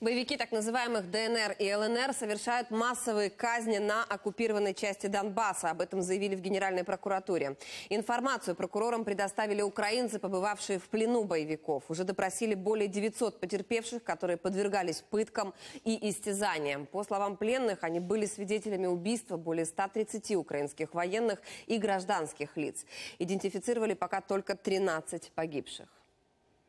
Боевики так называемых ДНР и ЛНР совершают массовые казни на оккупированной части Донбасса. Об этом заявили в Генеральной прокуратуре. Информацию прокурорам предоставили украинцы, побывавшие в плену боевиков. Уже допросили более 900 потерпевших, которые подвергались пыткам и истязаниям. По словам пленных, они были свидетелями убийства более 130 украинских военных и гражданских лиц. Идентифицировали пока только 13 погибших.